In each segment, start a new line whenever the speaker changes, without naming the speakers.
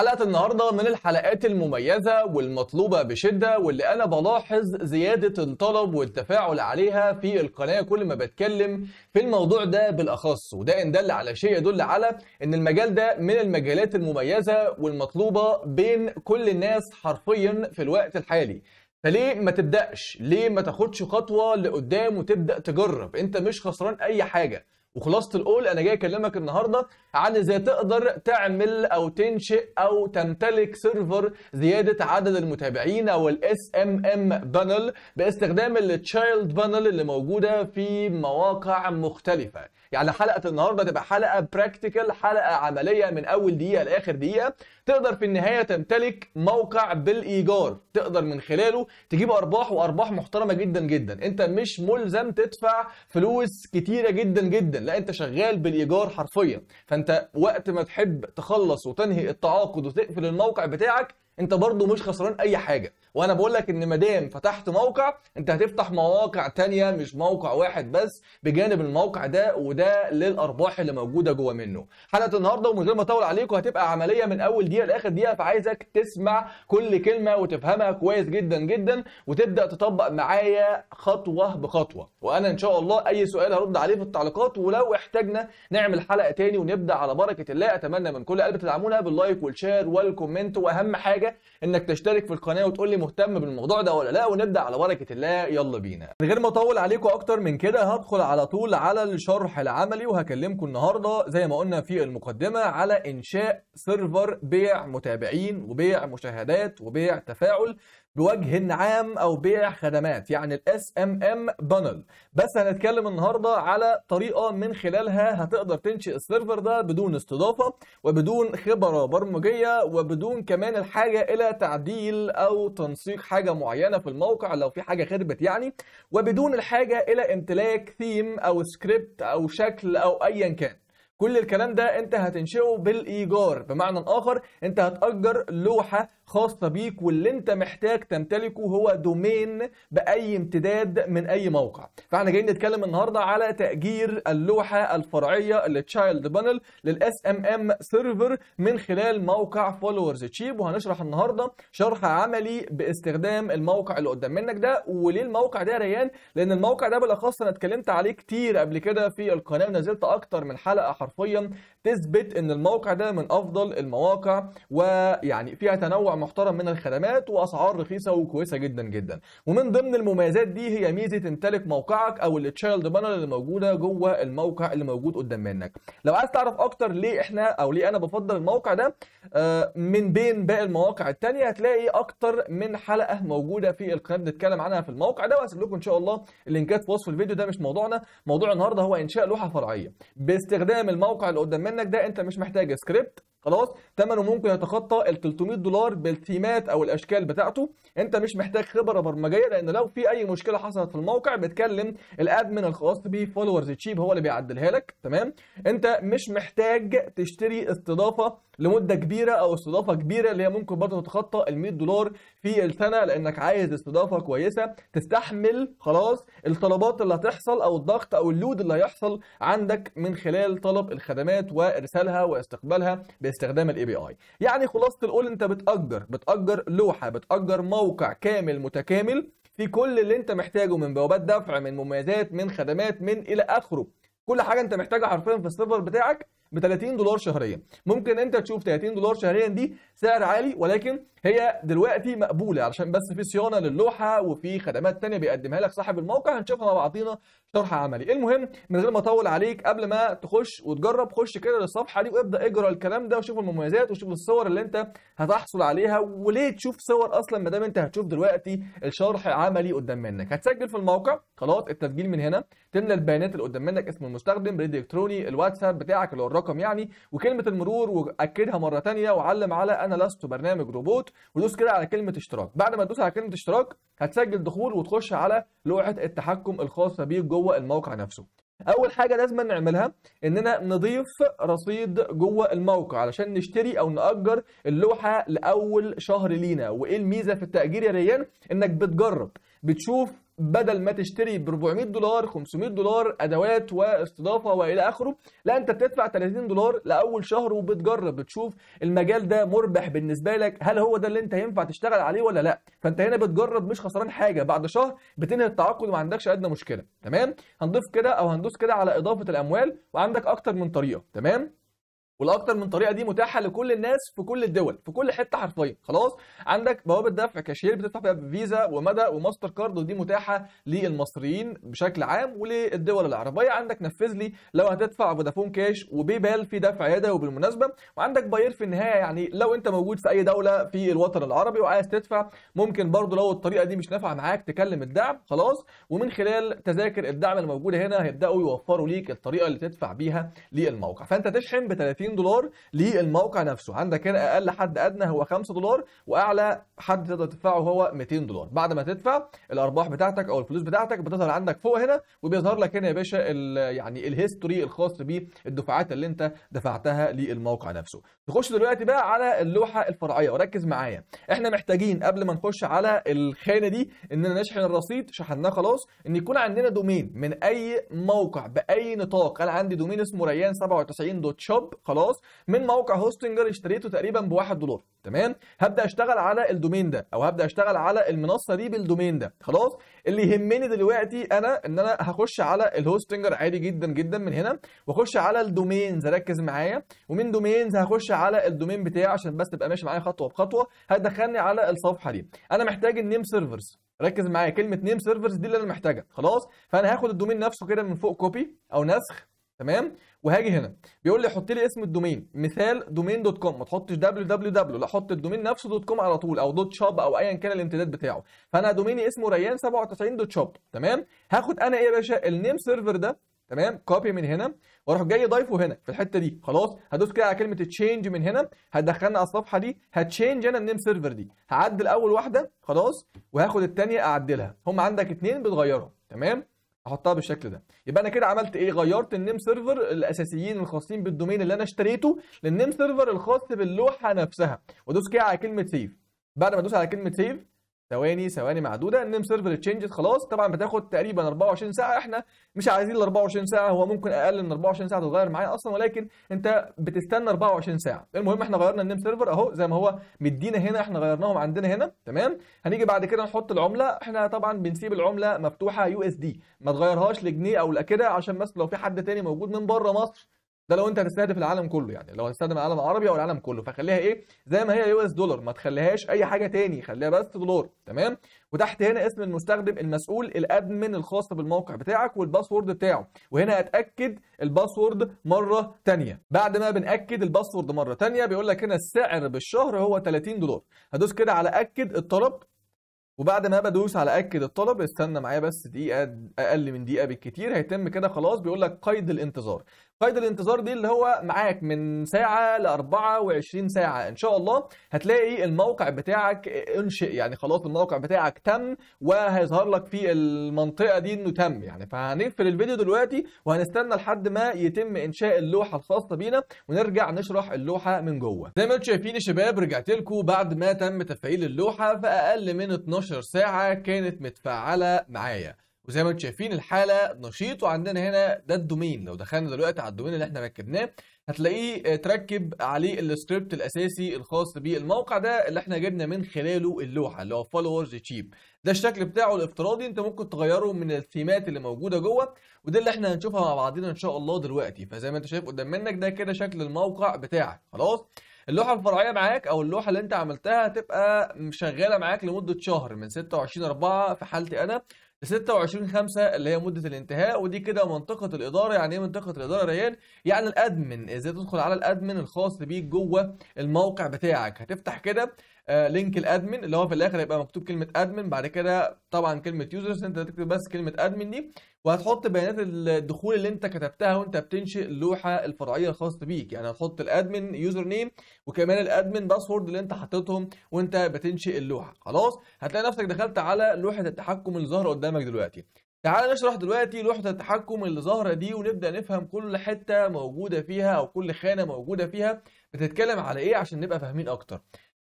حلقة النهاردة من الحلقات المميزة والمطلوبة بشدة واللي أنا بلاحظ زيادة الطلب والتفاعل عليها في القناة كل ما بتكلم في الموضوع ده بالأخص وده إن دل على شيء يدل على إن المجال ده من المجالات المميزة والمطلوبة بين كل الناس حرفيا في الوقت الحالي فليه ما تبدأش؟ ليه ما تاخدش خطوة لقدام وتبدأ تجرب؟ أنت مش خسران أي حاجة وخلاصه الاول انا جاي اكلمك النهارده عن ازاي تقدر تعمل او تنشئ او تمتلك سيرفر زياده عدد المتابعين او الاس ام ام بانل باستخدام التشايلد بانل اللي موجوده في مواقع مختلفه يعني حلقه النهارده تبقى حلقه براكتيكال حلقه عمليه من اول دقيقه لاخر دقيقه تقدر في النهايه تمتلك موقع بالايجار تقدر من خلاله تجيب ارباح وارباح محترمه جدا جدا انت مش ملزم تدفع فلوس كتيره جدا جدا لا انت شغال بالايجار حرفيا فانت وقت ما تحب تخلص وتنهي التعاقد وتقفل الموقع بتاعك انت برضو مش خسران اي حاجه وانا بقول لك ان مدام فتحت موقع انت هتفتح مواقع تانية مش موقع واحد بس بجانب الموقع ده وده للارباح اللي موجوده جوه منه حلقه النهارده ومن غير ما اطول عليكم هتبقى عمليه من اول دقيقه لاخر دقيقه فعايزك تسمع كل كلمه وتفهمها كويس جدا جدا وتبدا تطبق معايا خطوه بخطوه وانا ان شاء الله اي سؤال هرد عليه في التعليقات ولو احتاجنا نعمل حلقه تاني ونبدا على بركه الله اتمنى من كل قلب تدعمونا باللايك والشير والكومنت واهم حاجه انك تشترك في القناه وتقول لي مهتم بالموضوع ده ولا لا ونبدا على بركه الله يلا بينا من غير ما اطول عليكم اكتر من كده هدخل على طول على الشرح العملي وهكلمكم النهارده زي ما قلنا في المقدمه على انشاء سيرفر بيع متابعين وبيع مشاهدات وبيع تفاعل بوجه عام او بيع خدمات يعني الاس ام ام بانل بس هنتكلم النهارده على طريقه من خلالها هتقدر تنشئ السيرفر ده بدون استضافه وبدون خبره برمجيه وبدون كمان الحاجه الى تعديل او تنسيق حاجه معينه في الموقع لو في حاجه خربت يعني وبدون الحاجه الى امتلاك ثيم او سكريبت او شكل او ايا كان كل الكلام ده انت هتنشئه بالايجار بمعنى اخر انت هتاجر لوحه خاصة بيك واللي انت محتاج تمتلكه هو دومين بأي امتداد من أي موقع فاحنا جايين نتكلم النهاردة على تأجير اللوحة الفرعية للتشايلد بانل للاس ام ام سيرفر من خلال موقع فولورز تشيب وهنشرح النهاردة شرح عملي باستخدام الموقع اللي قدام منك ده وليه الموقع ده ريان لأن الموقع ده بالأخص أنا اتكلمت عليه كتير قبل كده في القناة ونزلت أكتر من حلقة حرفيا تثبت إن الموقع ده من أفضل المواقع ويعني فيها تنوع محترم من الخدمات واسعار رخيصه وكويسه جدا جدا ومن ضمن المميزات دي هي ميزه تمتلك موقعك او التشايلد بانر اللي موجوده جوه الموقع اللي موجود قدام منك لو عايز تعرف اكتر ليه احنا او ليه انا بفضل الموقع ده آه، من بين باقي المواقع الثانيه هتلاقي اكتر من حلقه موجوده في القناه بنتكلم عنها في الموقع ده وهسيب لكم ان شاء الله اللينكات في وصف الفيديو ده مش موضوعنا موضوع النهارده هو انشاء لوحه فرعيه باستخدام الموقع اللي قدام منك ده انت مش محتاج سكريبت خلاص ثمنه ممكن يتخطى ال 300 دولار بالتيمات او الاشكال بتاعته انت مش محتاج خبره برمجيه لان لو في اي مشكله حصلت في الموقع بتكلم الادمن الخاص بيه فولورز تشيب هو اللي بيعدلها لك تمام انت مش محتاج تشتري استضافه لمده كبيره او استضافه كبيره اللي هي ممكن برضه تتخطى ال 100 دولار في السنه لانك عايز استضافه كويسه تستحمل خلاص الطلبات اللي هتحصل او الضغط او اللود اللي هيحصل عندك من خلال طلب الخدمات وارسالها واستقبالها باستخدام الاي بي اي يعني خلاصه القول انت بتاجر بتاجر لوحه بتاجر موقع كامل متكامل في كل اللي انت محتاجه من بوابات دفع من مميزات من خدمات من الى اخره كل حاجه انت محتاجها حرفيا في السيرفر بتاعك ب 30 دولار شهريا ممكن انت تشوف 30 دولار شهريا دي سعر عالي ولكن هي دلوقتي مقبوله علشان بس في صيانه للوحه وفي خدمات تانية بيقدمها لك صاحب الموقع هنشوفها مع بعضينا شرح عملي المهم من غير ما اطول عليك قبل ما تخش وتجرب خش كده للصفحه دي وابدا اجرى الكلام ده وشوف المميزات وشوف الصور اللي انت هتحصل عليها وليه تشوف صور اصلا ما دام انت هتشوف دلوقتي الشرح عملي قدام منك هتسجل في الموقع خلاص التسجيل من هنا تملى البيانات اللي قدام منك اسم المستخدم الالكتروني الواتساب بتاعك اللي هو الرقم يعني وكلمه المرور واكدها مره ثانيه وعلم على انا لست برنامج روبوت ودوس كده على كلمه اشتراك بعد ما تدوس على كلمه اشتراك هتسجل دخول وتخش على لوحه التحكم الخاصه بيك جوه الموقع نفسه اول حاجه لازم نعملها اننا نضيف رصيد جوه الموقع علشان نشتري او ناجر اللوحه لاول شهر لينا وايه الميزه في التاجير يا ريان انك بتجرب بتشوف بدل ما تشتري ب 400 دولار 500 دولار ادوات واستضافه والى اخره لا انت بتدفع 30 دولار لاول شهر وبتجرب بتشوف المجال ده مربح بالنسبه لك هل هو ده اللي انت ينفع تشتغل عليه ولا لا فانت هنا بتجرب مش خسران حاجه بعد شهر بتنهي التعاقد وما عندكش ادنى مشكله تمام هنضيف كده او هندوس كده على اضافه الاموال وعندك اكتر من طريقه تمام والاكتر من طريقه دي متاحه لكل الناس في كل الدول في كل حته حرفيا خلاص عندك بوابه دفع كاشير بتدفع فيها فيزا ومدى وماستر كارد ودي متاحه للمصريين بشكل عام وللدول العربيه عندك نفذ لي لو هتدفع فودافون كاش وبي بال في دفع يده وبالمناسبه وعندك باير في النهايه يعني لو انت موجود في اي دوله في الوطن العربي وعايز تدفع ممكن برضو لو الطريقه دي مش نافعه معاك تكلم الدعم خلاص ومن خلال تذاكر الدعم الموجوده هنا هيبداوا يوفروا ليك الطريقه اللي تدفع بيها للموقع فانت تشحن ب 30 30 دولار للموقع نفسه عندك هنا اقل حد ادنى هو 5 دولار واعلى حد تقدر تدفعه هو 200 دولار بعد ما تدفع الارباح بتاعتك او الفلوس بتاعتك بتظهر عندك فوق هنا وبيظهر لك هنا يا باشا يعني الهيستوري الخاص بالدفعات اللي انت دفعتها للموقع نفسه نخش دلوقتي بقى على اللوحه الفرعيه وركز معايا احنا محتاجين قبل ما نخش على الخانه دي اننا نشحن الرصيد شحناه خلاص ان يكون عندنا دومين من اي موقع باي نطاق انا عندي دومين اسمه ريان 97 دوت شوب خلاص خلاص من موقع هوستنجر اشتريته تقريبا ب 1 دولار تمام هبدا اشتغل على الدومين ده او هبدا اشتغل على المنصه دي بالدومين ده خلاص اللي يهمني دلوقتي انا ان انا هخش على الهوستنجر عادي جدا جدا من هنا واخش على الدومينز ركز معايا ومن دومينز هخش على الدومين بتاعي عشان بس تبقى ماشي معايا خطوه بخطوه هتدخلني على الصفحه دي انا محتاج النيم سيرفرز ركز معايا كلمه نيم سيرفرز دي اللي انا محتاجها خلاص فانا هاخد الدومين نفسه كده من فوق كوبي او نسخ تمام وهاجي هنا بيقول لي حط لي اسم الدومين مثال دومين دوت كوم ما تحطش www لا حط الدومين نفسه دوت كوم على طول او دوت شوب او ايا كان الامتداد بتاعه فانا دوميني اسمه ريان 97 دوت شوب تمام هاخد انا ايه يا باشا النيم سيرفر ده تمام كوبي من هنا واروح جاي ضايفه هنا في الحته دي خلاص هدوس كده على كلمه تشينج من هنا هتدخلنا على الصفحه دي هتشينج انا النيم سيرفر دي هعدل اول واحده خلاص وهاخد الثانيه اعدلها هم عندك اثنين بتغيرهم تمام احطها بالشكل ده يبقى انا كده عملت ايه غيرت النيم سيرفر الاساسيين الخاصين بالدومين اللي انا اشتريته للنيم سيرفر الخاص باللوحه نفسها وادوس كده على كلمه سيف بعد ما ادوس على كلمه سيف ثواني ثواني معدوده النيم سيرفر تشينجز خلاص طبعا بتاخد تقريبا 24 ساعه احنا مش عايزين ال 24 ساعه هو ممكن اقل من 24 ساعه تتغير معايا اصلا ولكن انت بتستنى 24 ساعه المهم احنا غيرنا النيم سيرفر اهو زي ما هو مدينا هنا احنا غيرناهم عندنا هنا تمام هنيجي بعد كده نحط العمله احنا طبعا بنسيب العمله مفتوحه يو اس دي ما تغيرهاش لجنيه او كده عشان بس لو في حد تاني موجود من بره مصر ده لو انت هتستهدف العالم كله يعني لو هتستخدم العالم العربي او العالم كله فخليها ايه زي ما هي يو اس دولار ما تخليهاش اي حاجه تاني خليها بس دولار تمام وتحت هنا اسم المستخدم المسؤول الادمن الخاص بالموقع بتاعك والباسورد بتاعه وهنا اتاكد الباسورد مره ثانيه بعد ما بناكد الباسورد مره ثانيه بيقول لك هنا السعر بالشهر هو 30 دولار هدوس كده على اكد الطلب وبعد ما بدوس على اكد الطلب استنى معايا بس دقيقه اقل من دقيقه بالكتير هيتم كده خلاص بيقول لك قيد الانتظار قيد الانتظار دي اللي هو معاك من ساعة ل 24 ساعة إن شاء الله هتلاقي الموقع بتاعك انشئ يعني خلاص الموقع بتاعك تم وهيظهر لك في المنطقة دي إنه تم يعني فهنقفل الفيديو دلوقتي وهنستنى لحد ما يتم إنشاء اللوحة الخاصة بينا ونرجع نشرح اللوحة من جوه زي ما انتم شايفين يا شباب رجعت لكم بعد ما تم تفعيل اللوحة في أقل من 12 ساعة كانت متفعلة معايا وزي ما انتم شايفين الحاله نشيط وعندنا هنا ده الدومين لو دخلنا دلوقتي على الدومين اللي احنا ركبناه هتلاقيه تركب عليه السكريبت الاساسي الخاص بالموقع ده اللي احنا جبنا من خلاله اللوحه اللي هو فولورز تشيب ده الشكل بتاعه الافتراضي انت ممكن تغيره من الثيمات اللي موجوده جوه وده اللي احنا هنشوفها مع بعضنا ان شاء الله دلوقتي فزي ما انت شايف قدام منك ده كده شكل الموقع بتاعك خلاص اللوحه الفرعيه معاك او اللوحه اللي انت عملتها هتبقى شغاله معاك لمده شهر من 26 4 في حالتي انا 26 5 اللي هي مده الانتهاء ودي كده منطقه الاداره يعني ايه منطقه الاداره ريان يعني الادمن ازاي تدخل على الادمن الخاص بيك جوه الموقع بتاعك هتفتح كده آه، لينك الادمن اللي هو في الاخر هيبقى مكتوب كلمه ادمن بعد كده طبعا كلمه يوزرز انت هتكتب بس كلمه ادمن دي وهتحط بيانات الدخول اللي انت كتبتها وانت بتنشئ اللوحه الفرعيه الخاصه بيك يعني هتحط الادمن يوزر نيم وكمان الادمن باسورد اللي انت حاططهم وانت بتنشئ اللوحه خلاص هتلاقي نفسك دخلت على لوحه التحكم اللي ظاهره قدامك دلوقتي تعال نشرح دلوقتي لوحة التحكم اللي ظاهرة دي ونبدأ نفهم كل حتة موجودة فيها أو كل خانة موجودة فيها بتتكلم على إيه عشان نبقى فاهمين أكتر.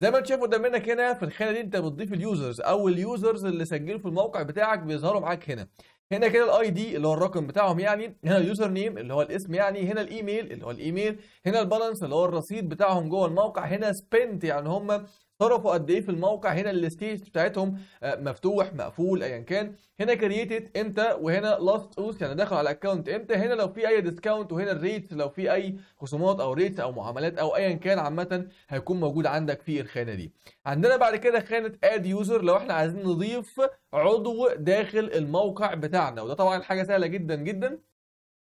زي ما انت شايف قدامك هنا في الخانه دي انت بتضيف اليوزرز او اليوزرز اللي سجلوا في الموقع بتاعك بيظهروا معاك هنا هنا كده الاي دي اللي هو الرقم بتاعهم يعني هنا اليوزر نيم اللي هو الاسم يعني هنا الايميل اللي هو الايميل هنا البالانس اللي هو الرصيد بتاعهم جوه الموقع هنا سبنت يعني هم صرفوا قد ايه في الموقع هنا الستيج بتاعتهم آه، مفتوح مقفول ايا كان هنا كرييتد امتى وهنا لاست اوس يعني دخل على الاكونت امتى هنا لو في اي ديسكاونت وهنا الريتس لو في اي خصومات او ريتس او معاملات او ايا كان عامه هيكون موجود عندك في الخانه دي عندنا بعد كده خانه اد يوزر لو احنا عايزين نضيف عضو داخل الموقع بتاعنا وده طبعا حاجه سهله جدا جدا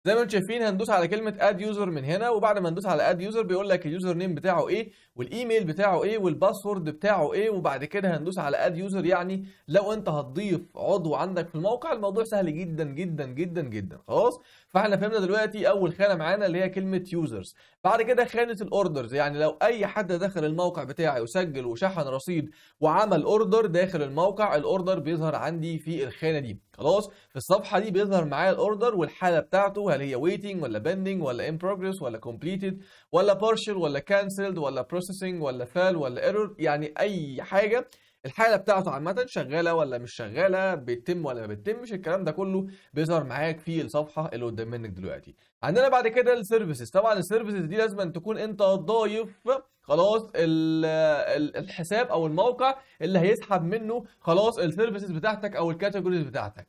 زي ما انتم شايفين هندوس على كلمه اد يوزر من هنا وبعد ما ندوس على اد يوزر بيقول لك اليوزر نيم بتاعه ايه والايميل بتاعه ايه والباسورد بتاعه ايه وبعد كده هندوس على اد يوزر يعني لو انت هتضيف عضو عندك في الموقع الموضوع سهل جدا جدا جدا جدا خلاص فاحنا فهمنا دلوقتي اول خانه معانا اللي هي كلمه يوزرز بعد كده خانه الاوردرز يعني لو اي حد دخل الموقع بتاعي وسجل وشحن رصيد وعمل اوردر داخل الموقع الاوردر بيظهر عندي في الخانه دي خلاص في الصفحه دي بيظهر معايا الاوردر والحاله بتاعته هل هي ويتنج ولا بندنج ولا ان بروجريس ولا كومبليتد ولا بارشل ولا كانسلد ولا بروسيسنج ولا فال ولا ايرور يعني اي حاجه الحاله بتاعته عامه شغاله ولا مش شغاله بيتم ولا ما بيتمش الكلام ده كله بيظهر معاك في الصفحه اللي قدام منك دلوقتي عندنا بعد كده السيرفيسز طبعا السيرفيسز دي لازم أن تكون انت ضايف خلاص الحساب او الموقع اللي هيسحب منه خلاص السيرفيسز بتاعتك او الكاتيجوريز بتاعتك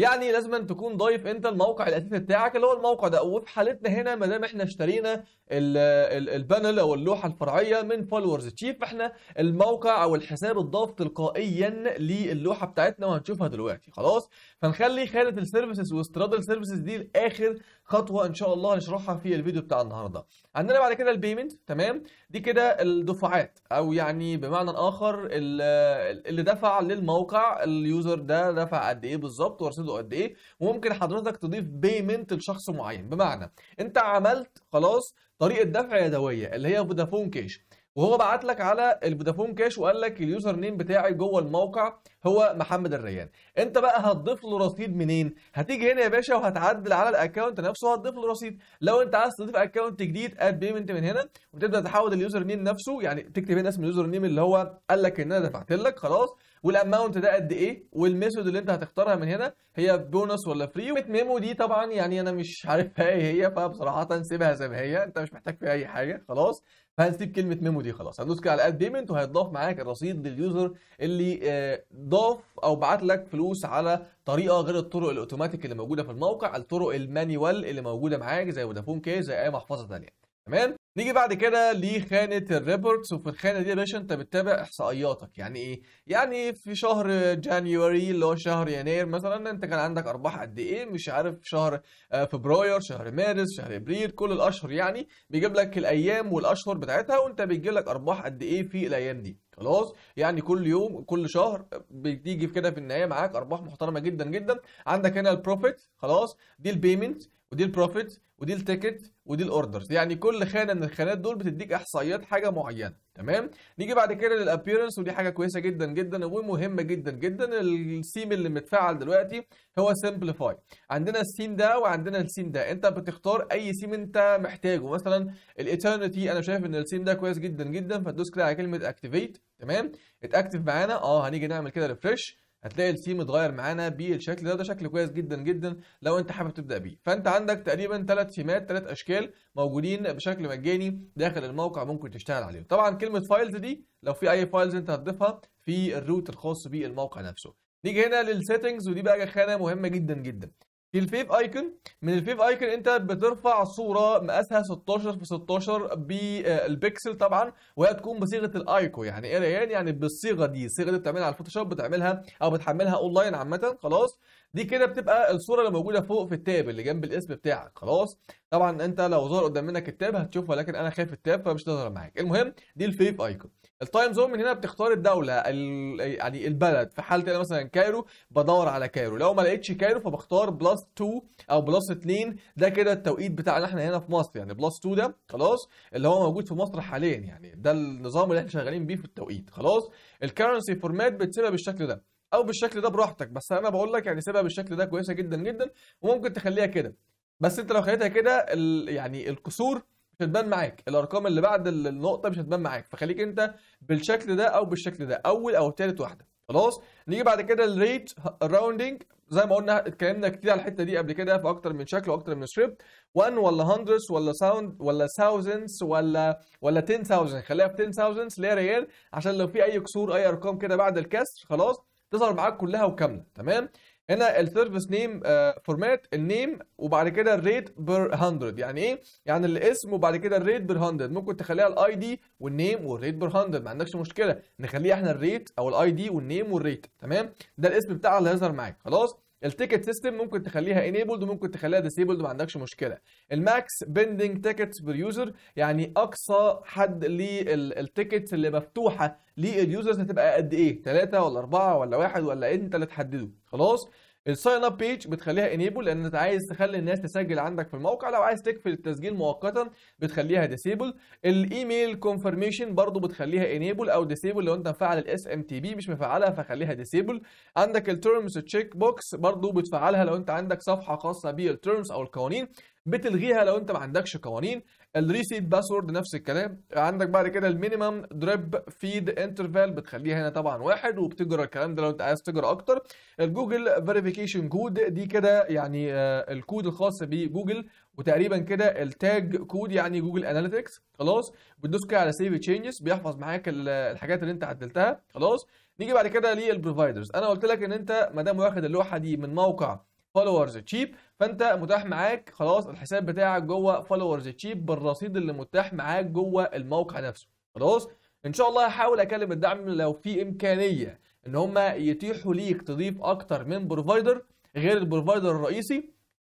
يعني لازم تكون ضايف انت الموقع الاساسي بتاعك اللي هو الموقع ده وفي حالتنا هنا ما دام احنا اشترينا البانل او اللوحه الفرعيه من فولورز تشيف فاحنا الموقع او الحساب اتضاف تلقائيا للوحه بتاعتنا وهنشوفها دلوقتي خلاص فنخلي خانه السيرفيسز واستيراد السيرفيسز دي لاخر خطوه ان شاء الله هنشرحها في الفيديو بتاع النهارده عندنا بعد كده البيمنت تمام دي كده الدفعات او يعني بمعنى اخر اللي دفع للموقع اليوزر ده دفع قد ايه بالظبط ورصيده قد ايه وممكن حضرتك تضيف بيمنت لشخص معين بمعنى انت عملت خلاص طريقه دفع يدويه اللي هي فودافون كاش وهو بعت لك على الفودافون كاش وقال لك اليوزر نيم بتاعي جوه الموقع هو محمد الريان انت بقى هتضيف له رصيد منين هتيجي هنا يا باشا وهتعدل على الاكونت نفسه وهتضيف له رصيد لو انت عايز تضيف اكونت جديد اد بيمنت من هنا وتبدا تحول اليوزر نيم نفسه يعني تكتب هنا اسم اليوزر نيم اللي هو قال لك ان انا دفعت لك خلاص والاماونت ده قد ايه والميثود اللي انت هتختارها من هنا هي بونص ولا فري ميمو دي طبعا يعني انا مش عارفها ايه هي فبصراحه سيبها زي ما هي انت مش محتاج فيها اي حاجه خلاص فهنسيب كلمه ميمو دي خلاص هندوس كده على اد بيمنت وهيتضاف معاك الرصيد لليوزر اللي آه، ضاف او بعت لك فلوس على طريقه غير الطرق الاوتوماتيك اللي موجوده في الموقع الطرق المانيوال اللي موجوده معاك زي فودافون كي زي اي محفظه ثانيه تمام نيجي بعد كده لخانه الريبورتس وفي الخانه دي يا باشا انت بتتابع احصائياتك يعني ايه يعني في شهر جانيوري اللي هو شهر يناير مثلا انت كان عندك ارباح قد ايه مش عارف شهر آه، فبراير شهر مارس شهر ابريل كل الاشهر يعني بيجيب لك الايام والاشهر بتاعتها وانت بيجيب لك ارباح قد ايه في الايام دي خلاص يعني كل يوم كل شهر بتيجي كده في النهايه معاك ارباح محترمه جدا جدا عندك هنا البروفيت خلاص دي البيمنت ودي البروفيتس ودي التيكت ودي الاوردرز يعني كل خانه من الخانات دول بتديك احصائيات حاجه معينه تمام نيجي بعد كده للابييرنس ودي حاجه كويسه جدا جدا ومهمه جدا جدا السيم اللي متفعل دلوقتي هو سمبليفاي عندنا السيم ده وعندنا السيم ده انت بتختار اي سيم انت محتاجه مثلا الايترنتي انا شايف ان السيم ده كويس جدا جدا فتدوس كده على كلمه اكتيفيت تمام اتاكتف معانا اه هنيجي نعمل كده ريفرش هتلاقي السيم اتغير معانا بالشكل ده ده شكل كويس جدا جدا لو انت حابب تبدا بيه فانت عندك تقريبا ثلاث سيمات ثلاث اشكال موجودين بشكل مجاني داخل الموقع ممكن تشتغل عليهم طبعا كلمه فايلز دي لو في اي فايلز انت هتضيفها في الروت الخاص بالموقع نفسه نيجي هنا للسيتنجز ودي بقى خانه مهمه جدا جدا في الفيف ايكون من الفيف ايكون انت بترفع صوره مقاسها 16 في 16 بالبكسل طبعا وهي تكون بصيغه الايكو يعني ايه يعني يعني بالصيغه دي الصيغه دي بتعملها على الفوتوشوب بتعملها او بتحملها اونلاين عامه خلاص دي كده بتبقى الصوره اللي موجوده فوق في التاب اللي جنب الاسم بتاعك خلاص طبعا انت لو ظهر قدام منك التاب هتشوفه ولكن انا خايف التاب فمش هتظهر معاك المهم دي الفيف ايكون التايم زون من هنا بتختار الدوله يعني البلد في حالتي انا مثلا كايرو بدور على كايرو لو ما لقيتش كايرو فبختار بلس 2 او بلس 2 ده كده التوقيت بتاعنا احنا هنا في مصر يعني بلس 2 ده خلاص اللي هو موجود في مصر حاليا يعني ده النظام اللي احنا شغالين بيه في التوقيت خلاص الكرنسي فورمات بتسيبها بالشكل ده او بالشكل ده براحتك بس انا بقول لك يعني سيبها بالشكل ده كويسه جدا جدا وممكن تخليها كده بس انت لو خليتها كده يعني الكسور مش هتبان معاك الارقام اللي بعد النقطه مش هتبان معاك فخليك انت بالشكل ده او بالشكل ده اول او ثالث واحده خلاص نيجي بعد كده الريت راوندنج زي ما قلنا اتكلمنا كتير على الحته دي قبل كده في اكتر من شكل واكتر من سكريبت 1 ولا 100 ولا ساوند ولا ثاوزندز ولا ولا 10000 خليها في 10000 اللي هي ريال عشان لو في اي كسور اي ارقام كده بعد الكسر خلاص تظهر معاك كلها وكامله تمام هنا السيرفيس نيم فورمات النيم وبعد كده الريت بير 100 يعني ايه يعني الاسم وبعد كده الريت بير 100 ممكن تخليها الاي دي والنيم والريت بير 100 ما عندكش مشكله نخليها احنا الريت او الاي دي والنيم والريت تمام ده الاسم بتاعها اللي هيظهر معاك خلاص التيكت سيستم ممكن تخليها انيبلد وممكن تخليها ديسيبلد ما عندكش مشكله الماكس بيندنج تيكتس بير يوزر يعني اقصى حد للتيكتس اللي مفتوحه لليوزرز هتبقى قد ايه 3 ولا 4 ولا 1 ولا انت اللي تحدده خلاص الساين اب بيج بتخليها انيبل لان انت عايز تخلي الناس تسجل عندك في الموقع لو عايز تقفل التسجيل مؤقتا بتخليها ديسيبل الايميل كونفرميشن برضو بتخليها انيبل او ديسيبل لو انت مفعل الاس ام تي بي مش مفعلها فخليها ديسيبل عندك الترمز تشيك بوكس برضو بتفعلها لو انت عندك صفحه خاصه بالترمز او القوانين بتلغيها لو انت ما عندكش قوانين الريسيت باسورد نفس الكلام عندك بعد كده المينيمم دريب فيد انترفال بتخليها هنا طبعا واحد وبتجرى الكلام ده لو انت عايز تجرى اكتر الجوجل فيريفيكيشن كود دي كده يعني آه، الكود الخاص بجوجل وتقريبا كده التاج كود يعني جوجل اناليتكس خلاص بتدوس كده على سيف تشينجز بيحفظ معاك الحاجات اللي انت عدلتها خلاص نيجي بعد كده للبروفايدرز انا قلت لك ان انت ما دام واخد اللوحه دي من موقع فولورز تشيب فانت متاح معاك خلاص الحساب بتاعك جوه فولورز تشيب بالرصيد اللي متاح معاك جوه الموقع نفسه خلاص ان شاء الله هحاول اكلم الدعم لو في امكانيه ان هم يتيحوا ليك تضيف اكتر من بروفايدر غير البروفايدر الرئيسي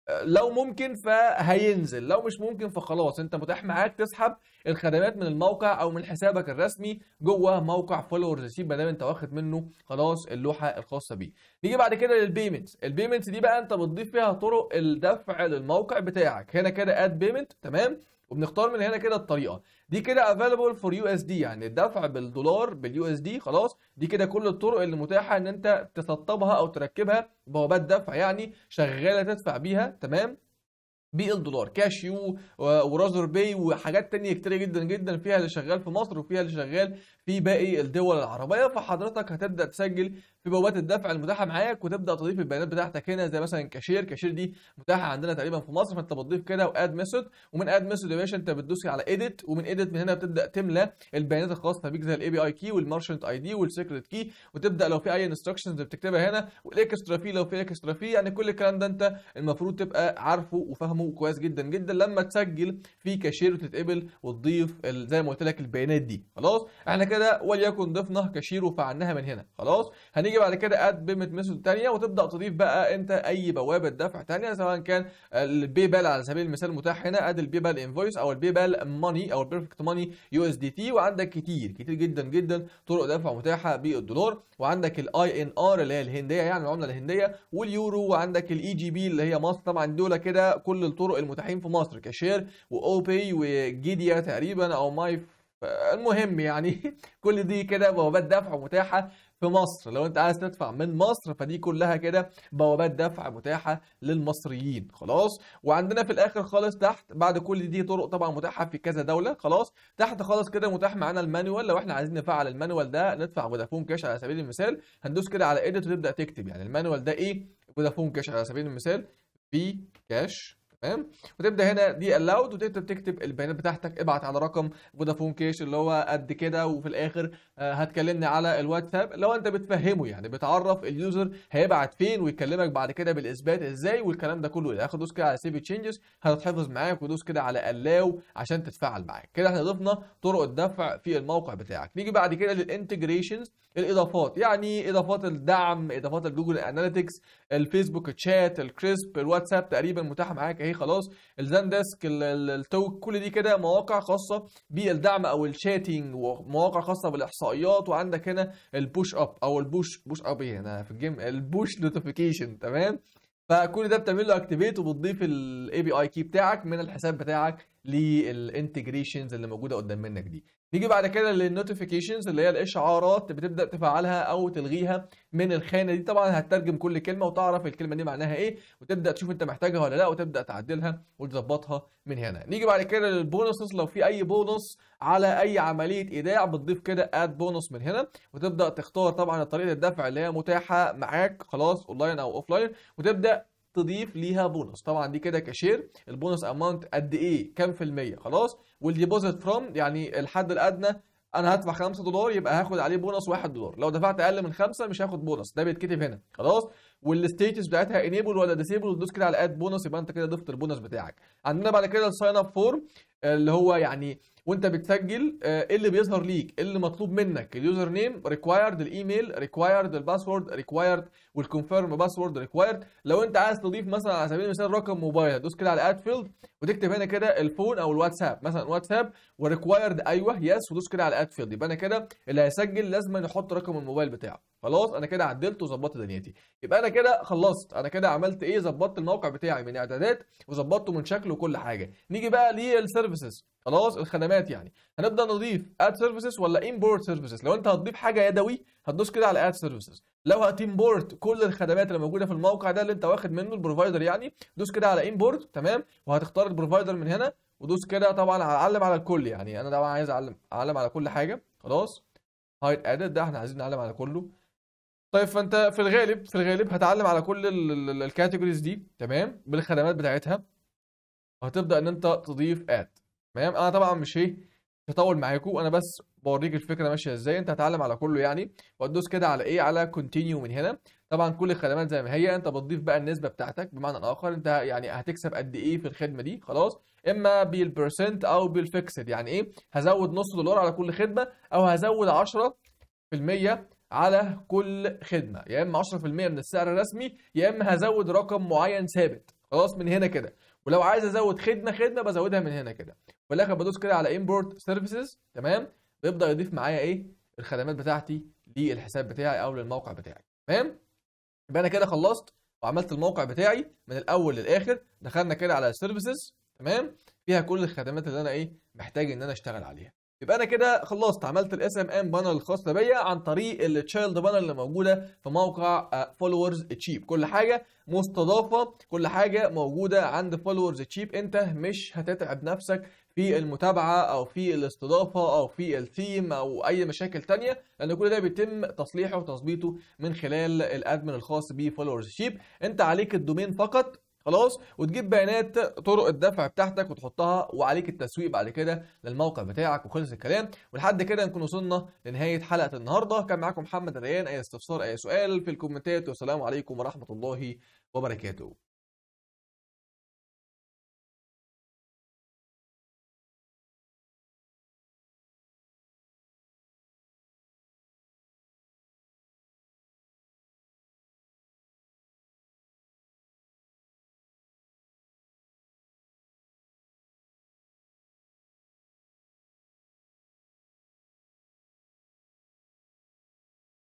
لو ممكن فهينزل لو مش ممكن فخلاص انت متاح معاك تسحب الخدمات من الموقع او من حسابك الرسمي جوه موقع فولورز سيب ما دام انت واخد منه خلاص اللوحه الخاصه بيه نيجي بعد كده للبيمنت البيمنت دي بقى انت بتضيف فيها طرق الدفع للموقع بتاعك هنا كده اد بيمنت تمام وبنختار من هنا كده الطريقه دي كده available فور يو اس دي يعني الدفع بالدولار باليو اس دي خلاص دي كده كل الطرق اللي متاحه ان انت تسطبها او تركبها بوابات دفع يعني شغاله تدفع بيها تمام بالدولار كاشيو وراذر باي وحاجات تانية كتيرة جدا جدا فيها اللي شغال في مصر وفيها اللي شغال في باقي الدول العربيه فحضرتك هتبدا تسجل في بوابات الدفع المتاحه معاك وتبدا تضيف البيانات بتاعتك هنا زي مثلا كاشير كاشير دي متاحه عندنا تقريبا في مصر فانت بتضيف كده واد ميثود ومن اد ميثود يا باشا انت بتدوس على ايديت ومن ايديت من هنا بتبدا تملى البيانات الخاصه بيك زي الاي بي اي كي والمارشنت اي دي والسيكريت كي وتبدا لو في اي انستراكشنز بتكتبها هنا والاكسترا في لو في اكسترا في يعني كل الكلام ده انت المفروض تبقى عارفه وفاهمه كويس جدا جدا لما تسجل في كاشير وتتقبل وتضيف زي ما قلت لك البيانات دي خلاص احنا كده كده وليكن ضفنا كشير وفعلناها من هنا خلاص هنيجي بعد كده اد بيمت ميثود ثانيه وتبدا تضيف بقى انت اي بوابه دفع ثانيه سواء كان البي بال على سبيل المثال متاح هنا اد البي بال انفويس او البي بال ماني او البيرفكت ماني يو اس دي تي وعندك كتير كتير جدا جدا طرق دفع متاحه بالدولار وعندك الاي ان ار اللي هي الهنديه يعني العمله الهنديه واليورو وعندك الاي جي e بي اللي هي مصر طبعا دول كده كل الطرق المتاحين في مصر كشير واوبي وجيديا تقريبا او ماي المهم يعني كل دي كده بوابات دفع متاحة في مصر لو انت عايز تدفع من مصر فدي كلها كده بوابات دفع متاحة للمصريين خلاص وعندنا في الاخر خالص تحت بعد كل دي طرق طبعا متاحة في كذا دولة خلاص تحت خالص كده متاح معانا المانيوال لو احنا عايزين نفعل المانيوال ده ندفع فودافون كاش على سبيل المثال هندوس كده على ايديت وتبدأ تكتب يعني المانيوال ده ايه فودافون كاش على سبيل المثال في كاش تمام وتبدا هنا دي الاود وتبدا تكتب البيانات بتاعتك ابعت على رقم فودافون كاش اللي هو قد كده وفي الاخر آه، هتكلمني على الواتساب لو انت بتفهمه يعني بتعرف اليوزر هيبعت فين ويكلمك بعد كده بالاثبات ازاي والكلام ده كله الاخر دوس كده على سيف تشينجز هتتحفظ معاك ودوس كده على الاو عشان تتفاعل معاك كده احنا ضفنا طرق الدفع في الموقع بتاعك نيجي بعد كده للانتجريشنز الاضافات يعني اضافات الدعم اضافات الجوجل اناليتكس الفيسبوك الشات الكريسب الواتساب تقريبا متاحه معاك اهي خلاص الزانديسك التوك كل دي كده مواقع خاصه بالدعم او الشاتنج ومواقع خاصه بالاحصائيات وعندك هنا البوش اب او البوش بوش اب ايه انا في الجيم البوش نوتيفيكيشن تمام فكل ده بتعمل له اكتيفيت وبتضيف الاي بي اي كي بتاعك من الحساب بتاعك للانتجريشنز اللي موجوده قدام منك دي نيجي بعد كده للنوتيفيكيشنز اللي هي الاشعارات بتبدا تفعلها او تلغيها من الخانه دي طبعا هتترجم كل كلمه وتعرف الكلمه دي معناها ايه وتبدا تشوف انت محتاجها ولا لا وتبدا تعدلها وتظبطها من هنا نيجي بعد كده للبونصز لو في اي بونص على اي عمليه ايداع بتضيف كده اد بونص من هنا وتبدا تختار طبعا طريقه الدفع اللي هي متاحه معاك خلاص اونلاين او اوفلاين وتبدا تضيف ليها بونص طبعا دي كده كشير البونص اماونت قد ايه كام في الميه خلاص والديبوزيت فروم يعني الحد الادنى انا هدفع 5 دولار يبقى هاخد عليه بونص 1 دولار لو دفعت اقل من 5 مش هاخد بونص ده بيتكتب هنا خلاص والستيتس بتاعتها انيبل ولا ديسيبل وتدوس كده على اد بونص يبقى انت كده ضفت البونص بتاعك عندنا بعد كده الساين اب فورم اللي هو يعني وانت بتسجل آه، ايه اللي بيظهر ليك ايه اللي مطلوب منك اليوزر نيم ريكوايرد الايميل ريكوايرد الباسورد ريكوايرد والكونفيرم باسورد ريكوايرد لو انت عايز تضيف مثلا على سبيل المثال رقم موبايل دوس كده على اد فيلد وتكتب هنا كده الفون او الواتساب مثلا واتساب وريكوايرد ايوه يس ودوس كده على اد فيلد يبقى انا كده اللي هيسجل لازم يحط رقم الموبايل بتاعه خلاص انا كده عدلت وظبطت دنيتي يبقى انا كده خلصت انا كده عملت ايه ظبطت الموقع بتاعي من اعدادات وظبطته من شكله وكل حاجه نيجي بقى للسيرفيسز خلاص الخدمات يعني هنبدا نضيف اد سيرفيسز ولا امبورت سيرفيسز لو انت هتضيف حاجه يدوي هتدوس كده على اد سيرفيسز لو هتمبورت كل الخدمات اللي موجوده في الموقع ده اللي انت واخد منه البروفايدر يعني دوس كده على امبورت تمام وهتختار البروفايدر من هنا ودوس كده طبعا علم على الكل يعني انا طبعا عايز اعلم اعلم على كل حاجه خلاص هايت ادد ده احنا عايزين نعلم على كله طيب فانت في الغالب في الغالب هتعلم على كل الكاتيجوريز دي تمام بالخدمات بتاعتها وهتبدا ان انت تضيف اد تمام انا طبعا مش ايه مش هطول معاكم انا بس بوريك الفكره ماشيه ازاي انت هتعلم على كله يعني وهتدوس كده على ايه على كونتينيو من هنا طبعا كل الخدمات زي ما هي انت بتضيف بقى النسبه بتاعتك بمعنى اخر انت يعني هتكسب قد ايه في الخدمه دي خلاص اما بالبرسنت او بالفيكسد يعني ايه هزود نص دولار على كل خدمه او هزود 10% على كل خدمه يا اما 10% من السعر الرسمي يا اما هزود رقم معين ثابت خلاص من هنا كده ولو عايز ازود خدمه خدمه بزودها من هنا كده في الاخر بدوس كده على امبورت سيرفيسز تمام بيبدا يضيف معايا ايه الخدمات بتاعتي للحساب بتاعي او للموقع بتاعي تمام يبقى انا كده خلصت وعملت الموقع بتاعي من الاول للاخر دخلنا كده على سيرفيسز تمام فيها كل الخدمات اللي انا ايه محتاج ان انا اشتغل عليها يبقى انا كده خلصت عملت الاس ام ام بانل الخاصه بيا عن طريق التشايلد بانل اللي موجوده في موقع فولورز آه، تشيب كل حاجه مستضافه كل حاجه موجوده عند فولورز تشيب انت مش هتتعب نفسك في المتابعه او في الاستضافه او في الثيم او اي مشاكل ثانيه لان كل ده بيتم تصليحه وتظبيطه من خلال الادمن الخاص بفولورز تشيب انت عليك الدومين فقط خلاص وتجيب بيانات طرق الدفع بتاعتك وتحطها وعليك التسويق بعد كده للموقع بتاعك وخلص الكلام ولحد كده نكون وصلنا لنهايه حلقه النهارده كان معاكم محمد ريان اي استفسار اي سؤال في الكومنتات والسلام عليكم ورحمه الله وبركاته